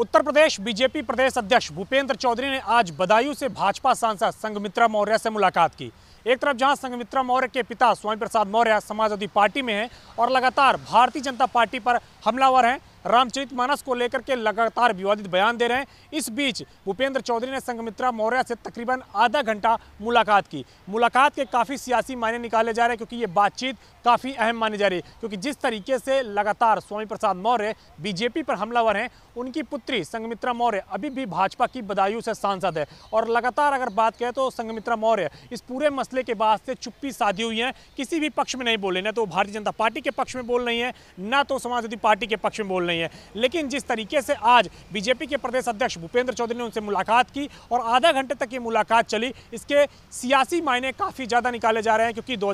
उत्तर प्रदेश BJP प्रदेश अध्यक्ष भूपेंद्र चौधरी ने आज बदायूं से भाजपा सांसद संगमित्रा मौर्य से मुलाकात की एक तरफ जहां संगमित्रा मौर्य के पिता स्वामी प्रसाद मौर्य समाजवादी पार्टी में हैं और लगातार भारतीय जनता पार्टी पर हमलावर हैं रामचरितमानस को लेकर के लगातार विवादित बयान दे रहे हैं इस बीच भूपेंद्र चौधरी ने संगमित्रा मौर्य से तकरीबन आधा घंटा मुलाकात की मुलाकात के काफ़ी सियासी मायने निकाले जा रहे हैं क्योंकि ये बातचीत काफ़ी अहम मानी जा रही है क्योंकि जिस तरीके से लगातार स्वामी प्रसाद मौर्य बीजेपी पर हमलावर हैं उनकी पुत्री संगमित्रा मौर्य अभी भी भाजपा की बदायू से सांसद है और लगातार अगर बात करें तो संगमित्रा मौर्य इस पूरे मसले के बाद से चुप्पी साधी हुई है किसी भी पक्ष में नहीं बोले ना तो भारतीय जनता पार्टी के पक्ष में बोल रही है ना तो समाजवादी पार्टी के पक्ष में बोल रही नहीं है लेकिन जिस तरीके से आज बीजेपी के प्रदेश अध्यक्ष भूपेंद्र चौधरी ने उनसे मुलाकात की और आधा घंटे तक ये मुलाकात चली इसके सियासी मायने काफ़ी ज़्यादा निकाले जा रहे हैं क्योंकि दो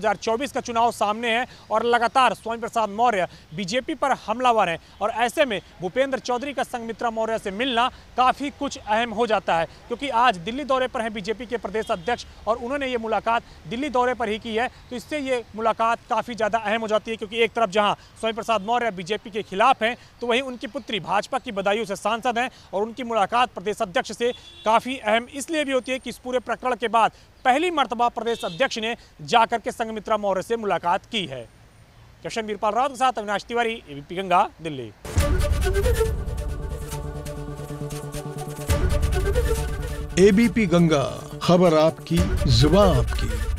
का चुनाव सामने है और लगातार स्वामी प्रसाद मौर्य बीजेपी पर हमलावर हैं और ऐसे में भूपेंद्र चौधरी का संगमित्रा मौर्य से मिलना काफ़ी कुछ अहम हो जाता है क्योंकि आज दिल्ली दौरे पर हैं बीजेपी के प्रदेश अध्यक्ष और उन्होंने ये मुलाकात दिल्ली दौरे पर ही की है तो इससे ये मुलाकात काफ़ी ज़्यादा अहम हो जाती है क्योंकि एक तरफ जहां स्वामी प्रसाद मौर्य बीजेपी के खिलाफ हैं तो वहीं उनकी पुत्री भाजपा की बदायूं से सांसद हैं और उनकी मुलाकात प्रदेश अध्यक्ष से काफ़ी अहम इसलिए भी होती है कि इस पूरे प्रकरण के बाद पहली मरतबा प्रदेश अध्यक्ष ने जाकर के संगमित्रा मौर्य से मुलाकात की है कृष्ण वीरपाल राव के साथ अविनाश तिवारी एबीपी गंगा दिल्ली एबीपी गंगा खबर आपकी जुबा आपकी